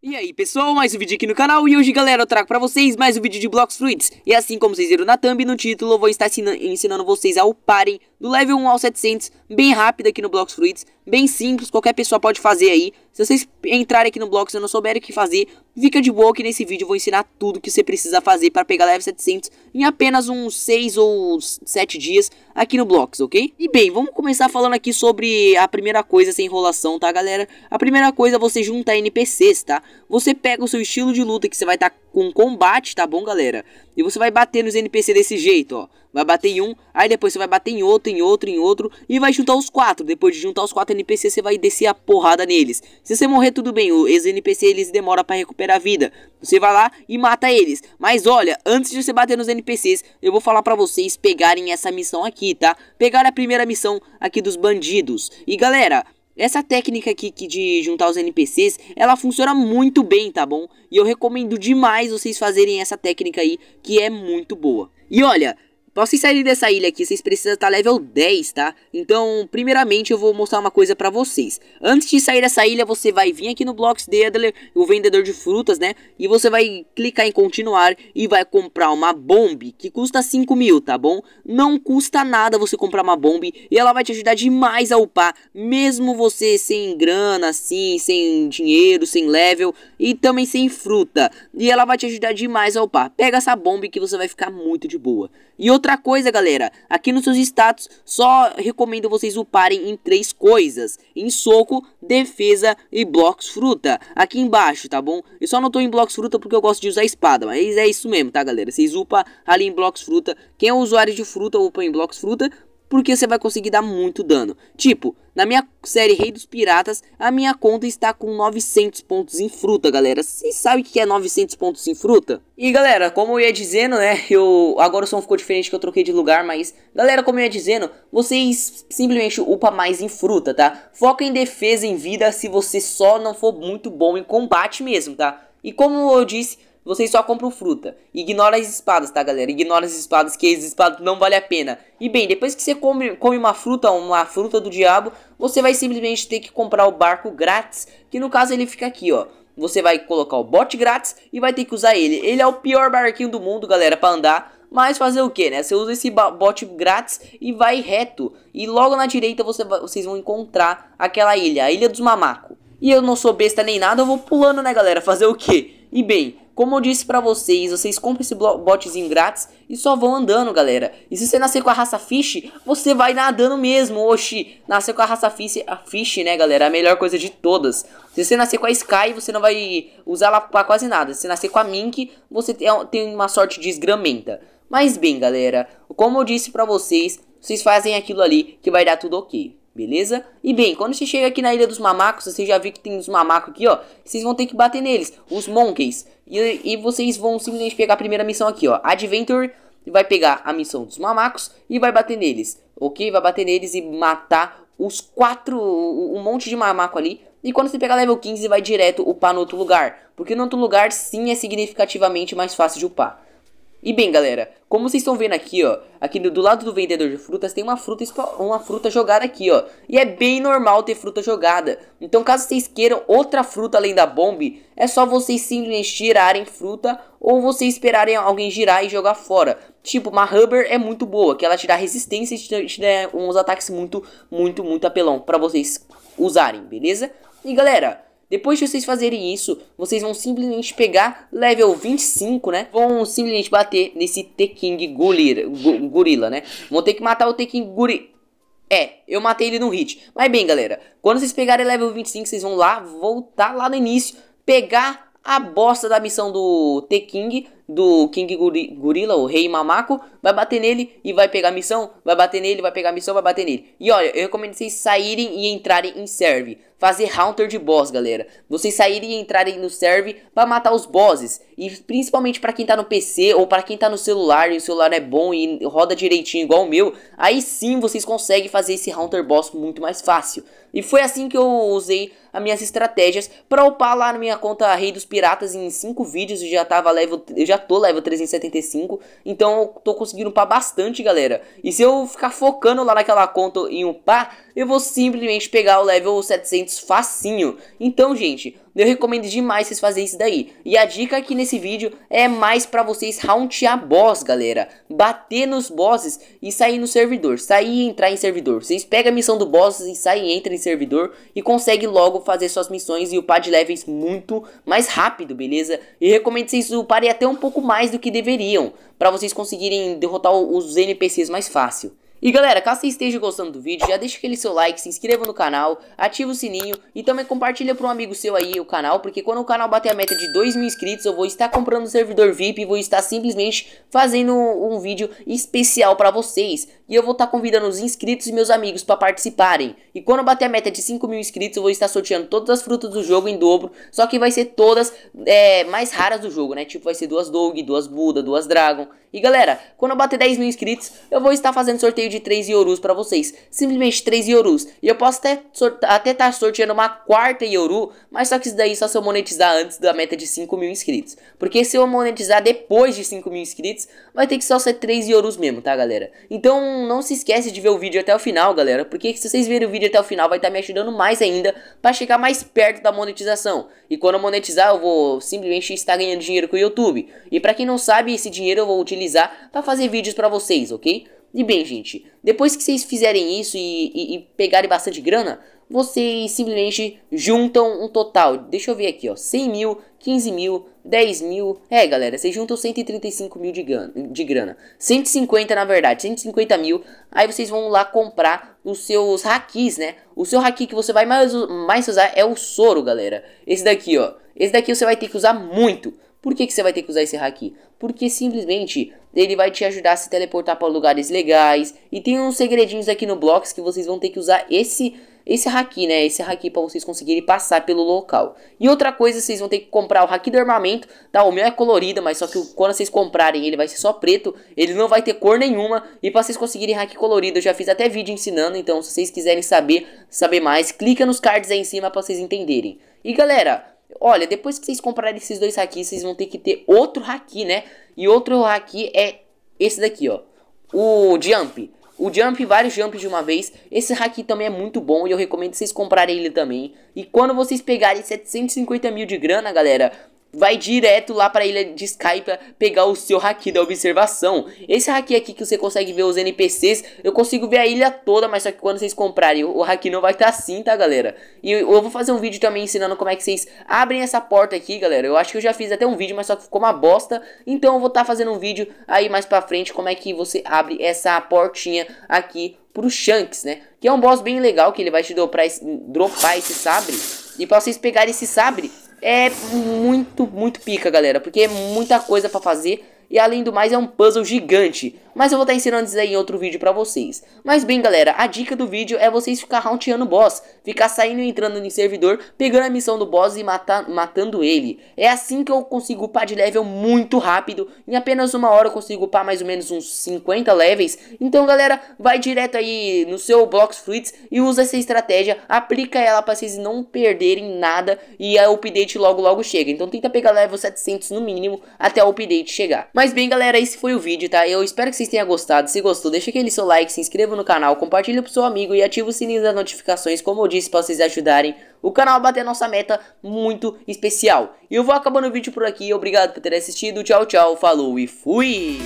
E aí pessoal, mais um vídeo aqui no canal e hoje galera eu trago pra vocês mais um vídeo de blocks Fruits E assim como vocês viram na thumb no título eu vou estar ensinando vocês a uparem do level 1 ao 700 bem rápido aqui no blocks Fruits, Bem simples, qualquer pessoa pode fazer aí se vocês entrarem aqui no bloco e não souberem o que fazer, fica de boa que nesse vídeo eu vou ensinar tudo que você precisa fazer para pegar level 700 em apenas uns 6 ou 7 dias aqui no Blocks, ok? E bem, vamos começar falando aqui sobre a primeira coisa sem enrolação, tá galera? A primeira coisa é você juntar NPCs, tá? Você pega o seu estilo de luta que você vai estar tá com um combate, tá bom, galera? E você vai bater nos NPC desse jeito, ó. Vai bater em um, aí depois você vai bater em outro, em outro, em outro. E vai juntar os quatro. Depois de juntar os quatro NPC, você vai descer a porrada neles. Se você morrer, tudo bem. Os NPC, eles demoram pra recuperar a vida. Você vai lá e mata eles. Mas olha, antes de você bater nos NPCs, eu vou falar pra vocês pegarem essa missão aqui, tá? Pegar a primeira missão aqui dos bandidos. E galera, essa técnica aqui de juntar os NPCs, ela funciona muito bem, tá bom? E eu recomendo demais vocês fazerem essa técnica aí, que é muito boa. E olha, Pra sair dessa ilha aqui, vocês precisam estar tá level 10, tá? Então, primeiramente, eu vou mostrar uma coisa pra vocês. Antes de sair dessa ilha, você vai vir aqui no Blocks Deadler, o vendedor de frutas, né? E você vai clicar em continuar e vai comprar uma bomba que custa 5 mil, tá bom? Não custa nada você comprar uma bomba e ela vai te ajudar demais a upar, mesmo você sem grana, assim, sem dinheiro, sem level e também sem fruta. E ela vai te ajudar demais a upar. Pega essa bomba que você vai ficar muito de boa. E outra coisa, galera, aqui nos seus status, só recomendo vocês uparem em três coisas. Em soco, defesa e blocos fruta. Aqui embaixo, tá bom? Eu só não tô em blocos fruta porque eu gosto de usar espada, mas é isso mesmo, tá, galera? Vocês upam ali em blocos fruta. Quem é usuário de fruta, upa em blocos fruta porque você vai conseguir dar muito dano. Tipo, na minha série Rei dos Piratas, a minha conta está com 900 pontos em fruta, galera. Vocês sabem o que é 900 pontos em fruta? E galera, como eu ia dizendo, né, eu agora o som ficou diferente que eu troquei de lugar, mas galera, como eu ia dizendo, vocês simplesmente upa mais em fruta, tá? Foca em defesa em vida se você só não for muito bom em combate mesmo, tá? E como eu disse, vocês só compram fruta. Ignora as espadas, tá, galera? Ignora as espadas, que as espadas não vale a pena. E bem, depois que você come, come uma fruta, uma fruta do diabo, você vai simplesmente ter que comprar o barco grátis, que no caso ele fica aqui, ó você vai colocar o bote grátis e vai ter que usar ele. Ele é o pior barquinho do mundo, galera, para andar. Mas fazer o que, né? Você usa esse bote grátis e vai reto. E logo na direita você vai, vocês vão encontrar aquela ilha, a Ilha dos Mamaco. E eu não sou besta nem nada, eu vou pulando, né, galera? Fazer o que? E bem, como eu disse para vocês, vocês compram esse botzinho grátis e só vão andando, galera. E se você nascer com a raça Fish, você vai nadando mesmo, oxi. Nascer com a raça Fish, a Fish, né, galera, é a melhor coisa de todas. Se você nascer com a Sky, você não vai usar ela pra quase nada. Se você nascer com a Mink, você tem uma sorte de esgramenta. Mas bem, galera, como eu disse pra vocês, vocês fazem aquilo ali que vai dar tudo ok beleza? E bem, quando você chega aqui na Ilha dos Mamacos, você já viu que tem uns mamacos aqui, ó. Vocês vão ter que bater neles, os Monkeys. E, e vocês vão simplesmente pegar a primeira missão aqui, ó. Adventure vai pegar a missão dos mamacos e vai bater neles, ok? Vai bater neles e matar os quatro, um monte de mamaco ali. E quando você pegar level 15, vai direto upar no outro lugar. Porque no outro lugar, sim, é significativamente mais fácil de upar. E bem, galera, como vocês estão vendo aqui, ó, aqui do, lado do vendedor de frutas tem uma fruta, uma fruta jogada aqui, ó. E é bem normal ter fruta jogada. Então, caso vocês queiram outra fruta além da bomba, é só vocês simplesmente girarem fruta ou vocês esperarem alguém girar e jogar fora. Tipo, uma Hubber é muito boa, que ela te dá resistência e te, te dá uns ataques muito, muito, muito apelão para vocês usarem, beleza? E galera, depois de vocês fazerem isso, vocês vão simplesmente pegar level 25, né? Vão simplesmente bater nesse T-King gorila, né? Vão ter que matar o T-King É, eu matei ele no hit. Mas bem, galera, quando vocês pegarem level 25, vocês vão lá, voltar lá no início, pegar a bosta da missão do T-King do King Gorilla, o Rei Mamaco, vai bater nele e vai pegar missão, vai bater nele, vai pegar missão, vai bater nele. E olha, eu recomendo vocês saírem e entrarem em serve, fazer hunter de boss, galera. Vocês saírem e entrarem no serve para matar os bosses e principalmente para quem tá no PC ou para quem tá no celular e o celular é bom e roda direitinho igual o meu, aí sim vocês conseguem fazer esse hunter boss muito mais fácil. E foi assim que eu usei as minhas estratégias para upar lá na minha conta Rei dos Piratas em 5 vídeos e já tava level, já já tô level 375, então eu tô conseguindo upar bastante, galera. E se eu ficar focando lá naquela conta em upar, eu vou simplesmente pegar o level 700 facinho. Então, gente, eu recomendo demais vocês fazerem isso daí. E a dica aqui nesse vídeo é mais pra vocês hauntear boss, galera. Bater nos bosses e sair no servidor. Sair e entrar em servidor. Vocês pegam a missão do boss e saem e entram em servidor. E conseguem logo fazer suas missões e upar de levels muito mais rápido, beleza? E recomendo vocês uparem até um pouco pouco mais do que deveriam para vocês conseguirem derrotar os NPCs mais fácil. E galera, caso você esteja gostando do vídeo, já deixa aquele seu like, se inscreva no canal, ativa o sininho e também compartilha para um amigo seu aí o canal, porque quando o canal bater a meta de 2 mil inscritos, eu vou estar comprando um servidor VIP e vou estar simplesmente fazendo um vídeo especial para vocês. E eu vou estar convidando os inscritos e meus amigos para participarem. E quando bater a meta de 5 mil inscritos, eu vou estar sorteando todas as frutas do jogo em dobro, só que vai ser todas é, mais raras do jogo, né? Tipo, vai ser duas Dog, duas Buda, duas Dragon. E galera, quando eu bater 10 mil inscritos, eu vou estar fazendo sorteio sorteio de 3 Iorus para vocês. Simplesmente 3 Iorus. E eu posso até até estar tá sorteando uma quarta Ioru, mas só que isso daí só se eu monetizar antes da meta de 5 mil inscritos. Porque se eu monetizar depois de 5 mil inscritos, vai ter que só ser 3 Iorus mesmo, tá galera? Então não se esquece de ver o vídeo até o final, galera. Porque se vocês verem o vídeo até o final, vai estar tá me ajudando mais ainda para chegar mais perto da monetização. E quando eu monetizar, eu vou simplesmente estar ganhando dinheiro com o YouTube. E para quem não sabe, esse dinheiro eu vou utilizar para fazer vídeos para vocês, ok? E bem, gente, depois que vocês fizerem isso e, e, e pegarem bastante grana, vocês simplesmente juntam um total. Deixa eu ver aqui, ó. 100 mil, 15 mil, 10 mil. É, galera, vocês juntam 135 mil de grana, de grana. 150, na verdade, 150 mil. Aí vocês vão lá comprar os seus hackis, né? O seu haki que você vai mais, mais usar é o soro, galera. Esse daqui, ó. Esse daqui você vai ter que usar muito. Por que, que você vai ter que usar esse haki? Porque simplesmente ele vai te ajudar a se teleportar para lugares legais. E tem uns segredinhos aqui no Blocks que vocês vão ter que usar esse esse haki, né? Esse haki para vocês conseguirem passar pelo local. E outra coisa, vocês vão ter que comprar o haki do armamento, tá? O meu é colorido, mas só que quando vocês comprarem ele vai ser só preto, ele não vai ter cor nenhuma. E para vocês conseguirem haki colorido, eu já fiz até vídeo ensinando, então se vocês quiserem saber, saber mais, clica nos cards aí em cima para vocês entenderem. E galera, Olha, depois que vocês comprarem esses dois hacks, vocês vão ter que ter outro hack, né? E outro hack é esse daqui, ó. O Jump. O Jump, vários Jumps de uma vez. Esse hack também é muito bom e eu recomendo vocês comprarem ele também. E quando vocês pegarem 750 mil de grana, galera, vai direto lá para a ilha de Skype para pegar o seu haki da observação. Esse haki aqui que você consegue ver os NPCs, eu consigo ver a ilha toda, mas só que quando vocês comprarem, o haki não vai estar tá assim, tá, galera? E eu, eu, vou fazer um vídeo também ensinando como é que vocês abrem essa porta aqui, galera. Eu acho que eu já fiz até um vídeo, mas só que ficou uma bosta. Então eu vou estar tá fazendo um vídeo aí mais para frente como é que você abre essa portinha aqui pro Shanks, né? Que é um boss bem legal, que ele vai te dropar esse, dropar esse sabre. E pra vocês pegarem esse sabre, é muito, muito pica, galera. Porque é muita coisa para fazer. E além do mais é um puzzle gigante, mas eu vou estar tá ensinando isso aí em outro vídeo pra vocês. Mas bem galera, a dica do vídeo é vocês ficar haunteando o boss, ficar saindo e entrando no servidor, pegando a missão do boss e mata matando ele. É assim que eu consigo upar de level muito rápido, em apenas uma hora eu consigo upar mais ou menos uns 50 levels. Então galera, vai direto aí no seu Blocks Fruits e usa essa estratégia, aplica ela pra vocês não perderem nada e a update logo logo chega. Então tenta pegar level 700 no mínimo até a update chegar. Mas bem galera, esse foi o vídeo, tá? Eu espero que vocês tenham gostado. Se gostou, deixa aquele seu like, se inscreva no canal, compartilha pro seu amigo e ativa o sininho das notificações, como eu disse, pra vocês ajudarem o canal a bater a nossa meta muito especial. E eu vou acabando o vídeo por aqui. Obrigado por ter assistido. Tchau, tchau, falou e fui!